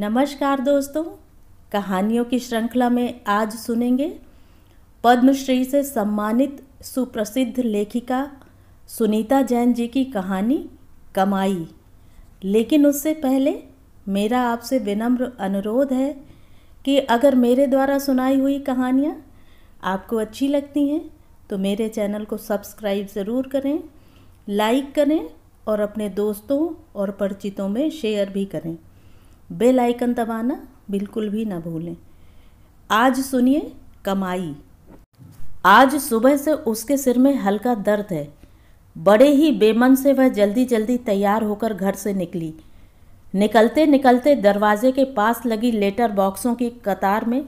नमस्कार दोस्तों कहानियों की श्रृंखला में आज सुनेंगे पद्मश्री से सम्मानित सुप्रसिद्ध लेखिका सुनीता जैन जी की कहानी कमाई लेकिन उससे पहले मेरा आपसे विनम्र अनुरोध है कि अगर मेरे द्वारा सुनाई हुई कहानियाँ आपको अच्छी लगती हैं तो मेरे चैनल को सब्सक्राइब ज़रूर करें लाइक करें और अपने दोस्तों और परिचितों में शेयर भी करें बेल आइकन दबाना बिल्कुल भी ना भूलें आज सुनिए कमाई आज सुबह से उसके सिर में हल्का दर्द है बड़े ही बेमन से वह जल्दी जल्दी तैयार होकर घर से निकली निकलते निकलते दरवाजे के पास लगी लेटर बॉक्सों की कतार में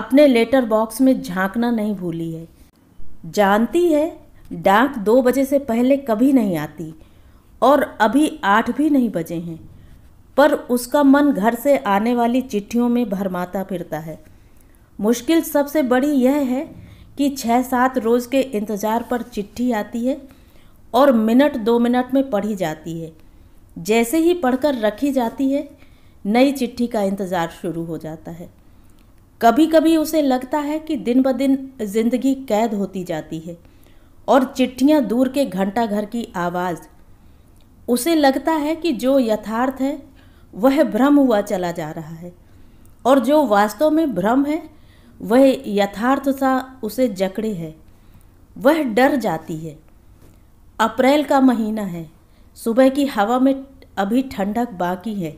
अपने लेटर बॉक्स में झांकना नहीं भूली है जानती है डाक दो बजे से पहले कभी नहीं आती और अभी आठ भी नहीं बजे हैं पर उसका मन घर से आने वाली चिट्ठियों में भरमाता फिरता है मुश्किल सबसे बड़ी यह है कि छः सात रोज़ के इंतज़ार पर चिट्ठी आती है और मिनट दो मिनट में पढ़ी जाती है जैसे ही पढ़कर रखी जाती है नई चिट्ठी का इंतज़ार शुरू हो जाता है कभी कभी उसे लगता है कि दिन ब दिन जिंदगी कैद होती जाती है और चिट्ठियाँ दूर के घंटा घर की आवाज़ उसे लगता है कि जो यथार्थ है वह भ्रम हुआ चला जा रहा है और जो वास्तव में भ्रम है वह यथार्थ सा उसे जकड़े है वह डर जाती है अप्रैल का महीना है सुबह की हवा में अभी ठंडक बाकी है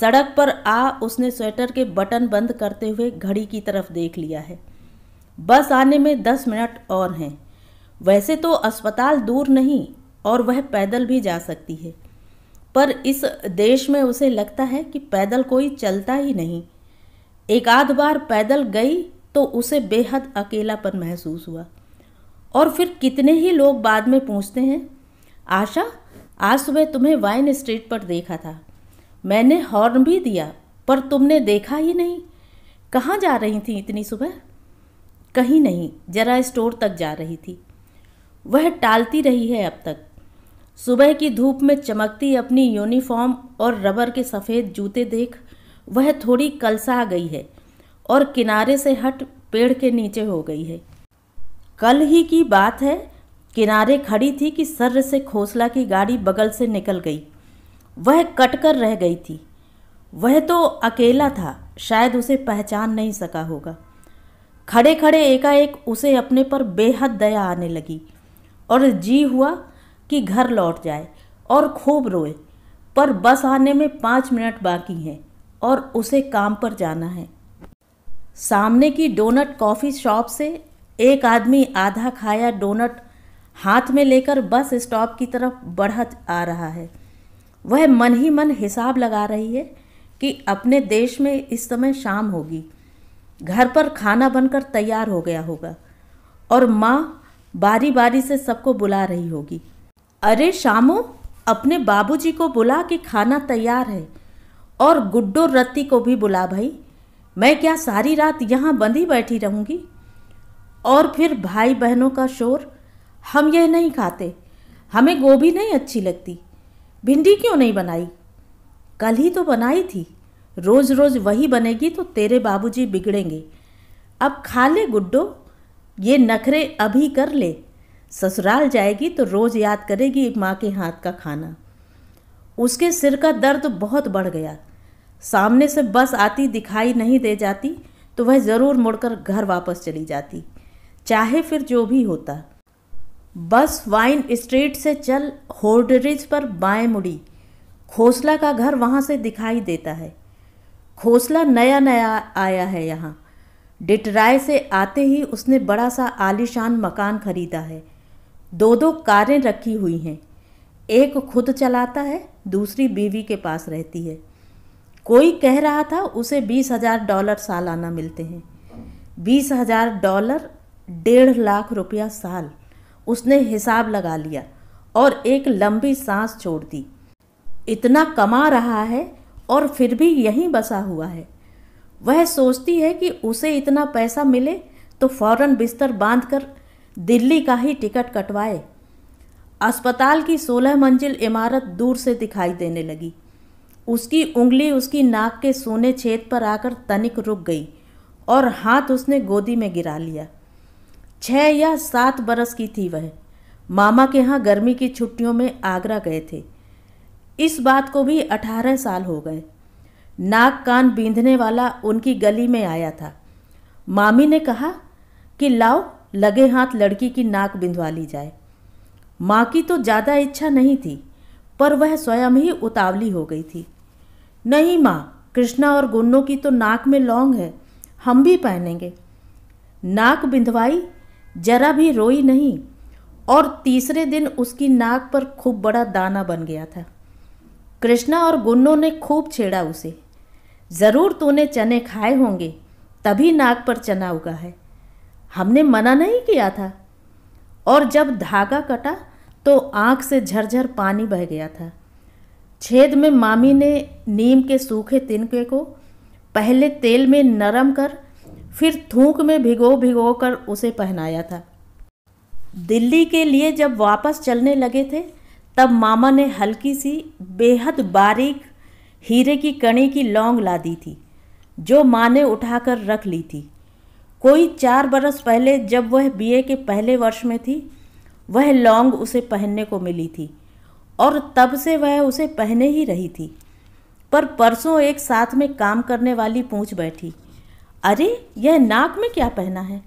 सड़क पर आ उसने स्वेटर के बटन बंद करते हुए घड़ी की तरफ देख लिया है बस आने में दस मिनट और हैं वैसे तो अस्पताल दूर नहीं और वह पैदल भी जा सकती है पर इस देश में उसे लगता है कि पैदल कोई चलता ही नहीं एक आध बार पैदल गई तो उसे बेहद अकेलापन महसूस हुआ और फिर कितने ही लोग बाद में पूछते हैं आशा आज सुबह तुम्हें वाइन स्ट्रीट पर देखा था मैंने हॉर्न भी दिया पर तुमने देखा ही नहीं कहाँ जा रही थी इतनी सुबह कहीं नहीं जरा स्टोर तक जा रही थी वह टालती रही है अब तक सुबह की धूप में चमकती अपनी यूनिफॉर्म और रबर के सफ़ेद जूते देख वह थोड़ी कलसा गई है और किनारे से हट पेड़ के नीचे हो गई है कल ही की बात है किनारे खड़ी थी कि सर्र से खोसला की गाड़ी बगल से निकल गई वह कटकर रह गई थी वह तो अकेला था शायद उसे पहचान नहीं सका होगा खड़े खड़े एकाएक उसे अपने पर बेहद दया आने लगी और जी हुआ कि घर लौट जाए और खूब रोए पर बस आने में पाँच मिनट बाकी हैं और उसे काम पर जाना है सामने की डोनट कॉफ़ी शॉप से एक आदमी आधा खाया डोनट हाथ में लेकर बस स्टॉप की तरफ बढ़ आ रहा है वह मन ही मन हिसाब लगा रही है कि अपने देश में इस समय शाम होगी घर पर खाना बनकर तैयार हो गया होगा और माँ बारी बारी से सबको बुला रही होगी अरे शामू अपने बाबूजी को बुला कि खाना तैयार है और गुड्डो रत्ती को भी बुला भाई मैं क्या सारी रात यहाँ बंधी बैठी रहूँगी और फिर भाई बहनों का शोर हम यह नहीं खाते हमें गोभी नहीं अच्छी लगती भिंडी क्यों नहीं बनाई कल ही तो बनाई थी रोज़ रोज़ वही बनेगी तो तेरे बाबूजी बिगड़ेंगे अब खा ले गुड्डो ये नखरे अभी कर ले ससुराल जाएगी तो रोज़ याद करेगी माँ के हाथ का खाना उसके सिर का दर्द बहुत बढ़ गया सामने से बस आती दिखाई नहीं दे जाती तो वह ज़रूर मुड़कर घर वापस चली जाती चाहे फिर जो भी होता बस वाइन स्ट्रीट से चल होर्डरिज पर बाएं मुड़ी खोसला का घर वहाँ से दिखाई देता है खोसला नया नया आया है यहाँ डिटराय से आते ही उसने बड़ा सा आलीशान मकान खरीदा है दो दो कारें रखी हुई हैं एक खुद चलाता है दूसरी बीवी के पास रहती है कोई कह रहा था उसे बीस हज़ार डॉलर सालाना मिलते हैं बीस हज़ार डॉलर डेढ़ लाख रुपया साल उसने हिसाब लगा लिया और एक लंबी सांस छोड़ दी इतना कमा रहा है और फिर भी यहीं बसा हुआ है वह सोचती है कि उसे इतना पैसा मिले तो फौरन बिस्तर बांधकर दिल्ली का ही टिकट कटवाए अस्पताल की सोलह मंजिल इमारत दूर से दिखाई देने लगी उसकी उंगली उसकी नाक के सोने छेद पर आकर तनिक रुक गई और हाथ उसने गोदी में गिरा लिया छः या सात बरस की थी वह मामा के यहाँ गर्मी की छुट्टियों में आगरा गए थे इस बात को भी अठारह साल हो गए नाक कान बींधने वाला उनकी गली में आया था मामी ने कहा कि लाओ लगे हाथ लड़की की नाक बिंधवा ली जाए माँ की तो ज़्यादा इच्छा नहीं थी पर वह स्वयं ही उतावली हो गई थी नहीं माँ कृष्णा और गुन्नों की तो नाक में लौंग है हम भी पहनेंगे नाक बिंधवाई जरा भी रोई नहीं और तीसरे दिन उसकी नाक पर खूब बड़ा दाना बन गया था कृष्णा और गुन्नों ने खूब छेड़ा उसे ज़रूर तूने चने खाए होंगे तभी नाक पर चना उगा है हमने मना नहीं किया था और जब धागा कटा तो आँख से झरझर पानी बह गया था छेद में मामी ने नीम के सूखे तिनके को पहले तेल में नरम कर फिर थूक में भिगो भिगो कर उसे पहनाया था दिल्ली के लिए जब वापस चलने लगे थे तब मामा ने हल्की सी बेहद बारीक हीरे की कणी की लौंग ला दी थी जो माँ ने उठाकर रख ली थी कोई चार बरस पहले जब वह बीए के पहले वर्ष में थी वह लॉन्ग उसे पहनने को मिली थी और तब से वह उसे पहने ही रही थी पर परसों एक साथ में काम करने वाली पूछ बैठी अरे यह नाक में क्या पहना है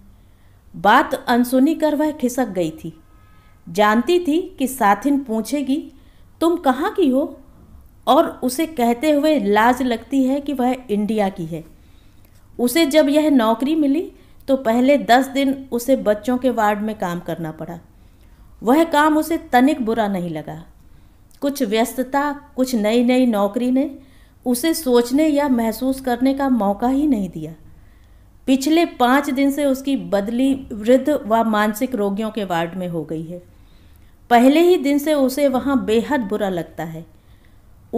बात अनसुनी कर वह खिसक गई थी जानती थी कि साथिन पूछेगी तुम कहाँ की हो और उसे कहते हुए लाज लगती है कि वह इंडिया की है उसे जब यह नौकरी मिली तो पहले दस दिन उसे बच्चों के वार्ड में काम करना पड़ा वह काम उसे तनिक बुरा नहीं लगा कुछ व्यस्तता कुछ नई नई नौकरी ने उसे सोचने या महसूस करने का मौका ही नहीं दिया पिछले पाँच दिन से उसकी बदली वृद्ध व मानसिक रोगियों के वार्ड में हो गई है पहले ही दिन से उसे वहाँ बेहद बुरा लगता है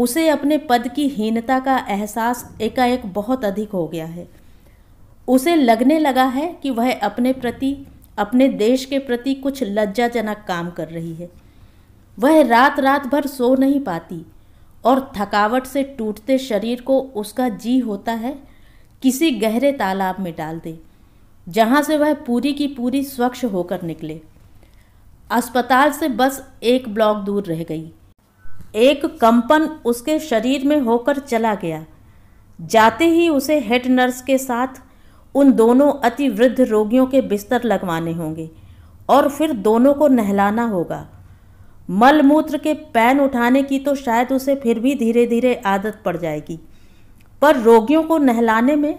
उसे अपने पद की हीनता का एहसास एकाएक बहुत अधिक हो गया है उसे लगने लगा है कि वह अपने प्रति अपने देश के प्रति कुछ लज्जाजनक काम कर रही है वह रात रात भर सो नहीं पाती और थकावट से टूटते शरीर को उसका जी होता है किसी गहरे तालाब में डाल दे जहाँ से वह पूरी की पूरी स्वच्छ होकर निकले अस्पताल से बस एक ब्लॉक दूर रह गई एक कंपन उसके शरीर में होकर चला गया जाते ही उसे हेड नर्स के साथ उन दोनों अति वृद्ध रोगियों के बिस्तर लगवाने होंगे और फिर दोनों को नहलाना होगा मल मूत्र के पैन उठाने की तो शायद उसे फिर भी धीरे धीरे आदत पड़ जाएगी पर रोगियों को नहलाने में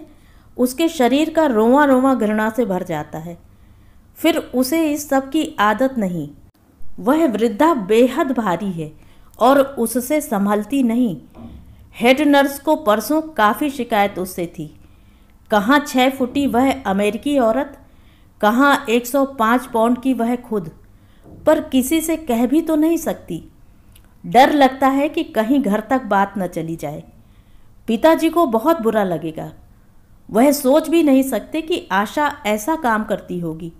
उसके शरीर का रोवा रोवा घृणा से भर जाता है फिर उसे इस सब की आदत नहीं वह वृद्धा बेहद भारी है और उससे संभलती नहीं हेड नर्स को परसों काफ़ी शिकायत उससे थी कहाँ छः फुटी वह अमेरिकी औरत कहाँ 105 पाउंड की वह खुद पर किसी से कह भी तो नहीं सकती डर लगता है कि कहीं घर तक बात न चली जाए पिताजी को बहुत बुरा लगेगा वह सोच भी नहीं सकते कि आशा ऐसा काम करती होगी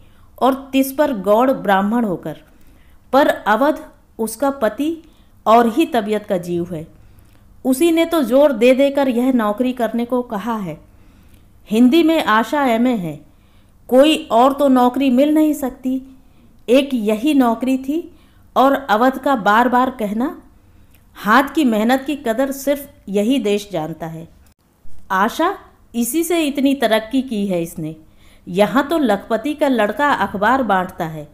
और तिस पर गौड़ ब्राह्मण होकर पर अवध उसका पति और ही तबीयत का जीव है उसी ने तो जोर दे देकर यह नौकरी करने को कहा है हिंदी में आशा एम ए है कोई और तो नौकरी मिल नहीं सकती एक यही नौकरी थी और अवध का बार बार कहना हाथ की मेहनत की कदर सिर्फ यही देश जानता है आशा इसी से इतनी तरक्की की है इसने यहाँ तो लखपति का लड़का अखबार बांटता है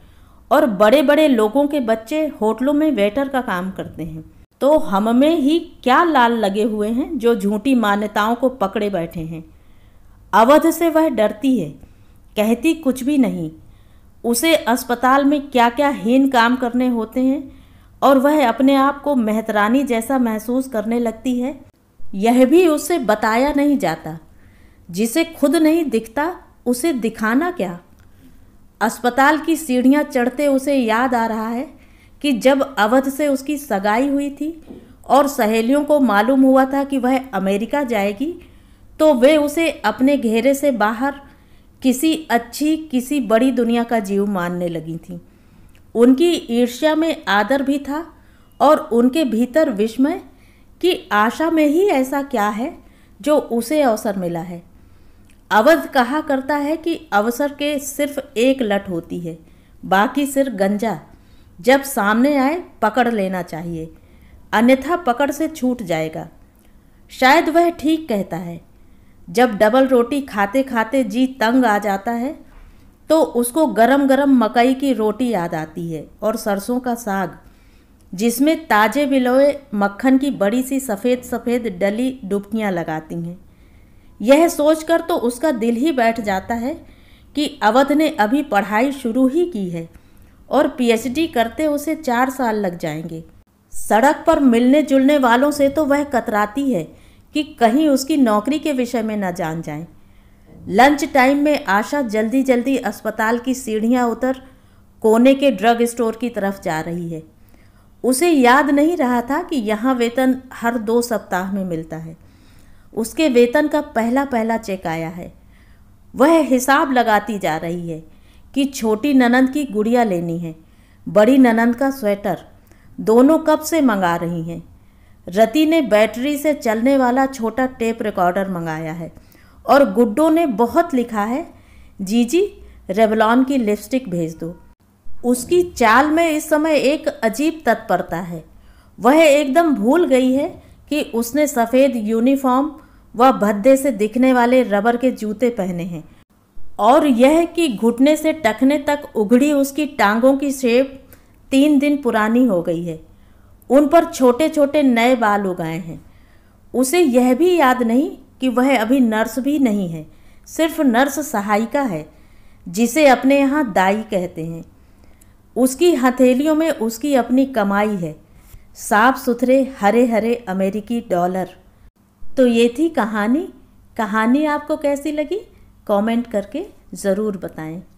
और बड़े बड़े लोगों के बच्चे होटलों में वेटर का काम करते हैं तो हम में ही क्या लाल लगे हुए हैं जो झूठी मान्यताओं को पकड़े बैठे हैं अवध से वह डरती है कहती कुछ भी नहीं उसे अस्पताल में क्या क्या हीन काम करने होते हैं और वह अपने आप को मेहतरानी जैसा महसूस करने लगती है यह भी उसे बताया नहीं जाता जिसे खुद नहीं दिखता उसे दिखाना क्या अस्पताल की सीढ़ियाँ चढ़ते उसे याद आ रहा है कि जब अवध से उसकी सगाई हुई थी और सहेलियों को मालूम हुआ था कि वह अमेरिका जाएगी तो वे उसे अपने घेरे से बाहर किसी अच्छी किसी बड़ी दुनिया का जीव मानने लगी थीं उनकी ईर्ष्या में आदर भी था और उनके भीतर विस्मय कि आशा में ही ऐसा क्या है जो उसे अवसर मिला है अवध कहा करता है कि अवसर के सिर्फ एक लट होती है बाकी सिर्फ गंजा जब सामने आए पकड़ लेना चाहिए अन्यथा पकड़ से छूट जाएगा शायद वह ठीक कहता है जब डबल रोटी खाते खाते जी तंग आ जाता है तो उसको गरम गरम मकई की रोटी याद आती है और सरसों का साग जिसमें ताजे बिलोए मक्खन की बड़ी सी सफ़ेद सफ़ेद डली डुबकियाँ लगाती हैं यह सोचकर तो उसका दिल ही बैठ जाता है कि अवध ने अभी पढ़ाई शुरू ही की है और पीएचडी करते उसे चार साल लग जाएंगे सड़क पर मिलने जुलने वालों से तो वह कतराती है कि कहीं उसकी नौकरी के विषय में न जान जाएं। लंच टाइम में आशा जल्दी जल्दी अस्पताल की सीढ़ियां उतर कोने के ड्रग स्टोर की तरफ जा रही है उसे याद नहीं रहा था कि यहाँ वेतन हर दो सप्ताह में मिलता है उसके वेतन का पहला पहला चेक आया है वह हिसाब लगाती जा रही है कि छोटी ननंद की गुड़िया लेनी है बड़ी ननंद का स्वेटर दोनों कब से मंगा रही हैं रति ने बैटरी से चलने वाला छोटा टेप रिकॉर्डर मंगाया है और गुड्डो ने बहुत लिखा है जी जी रेवलॉन की लिपस्टिक भेज दो उसकी चाल में इस समय एक अजीब तत्परता है वह एकदम भूल गई है कि उसने सफ़ेद यूनिफॉर्म व भद्दे से दिखने वाले रबर के जूते पहने हैं और यह कि घुटने से टखने तक उघड़ी उसकी टांगों की शेप तीन दिन पुरानी हो गई है उन पर छोटे छोटे नए बाल उगाए हैं उसे यह भी याद नहीं कि वह अभी नर्स भी नहीं है सिर्फ नर्स सहायिका है जिसे अपने यहाँ दाई कहते हैं उसकी हथेलियों में उसकी अपनी कमाई है साफ सुथरे हरे हरे अमेरिकी डॉलर तो ये थी कहानी कहानी आपको कैसी लगी कमेंट करके ज़रूर बताएं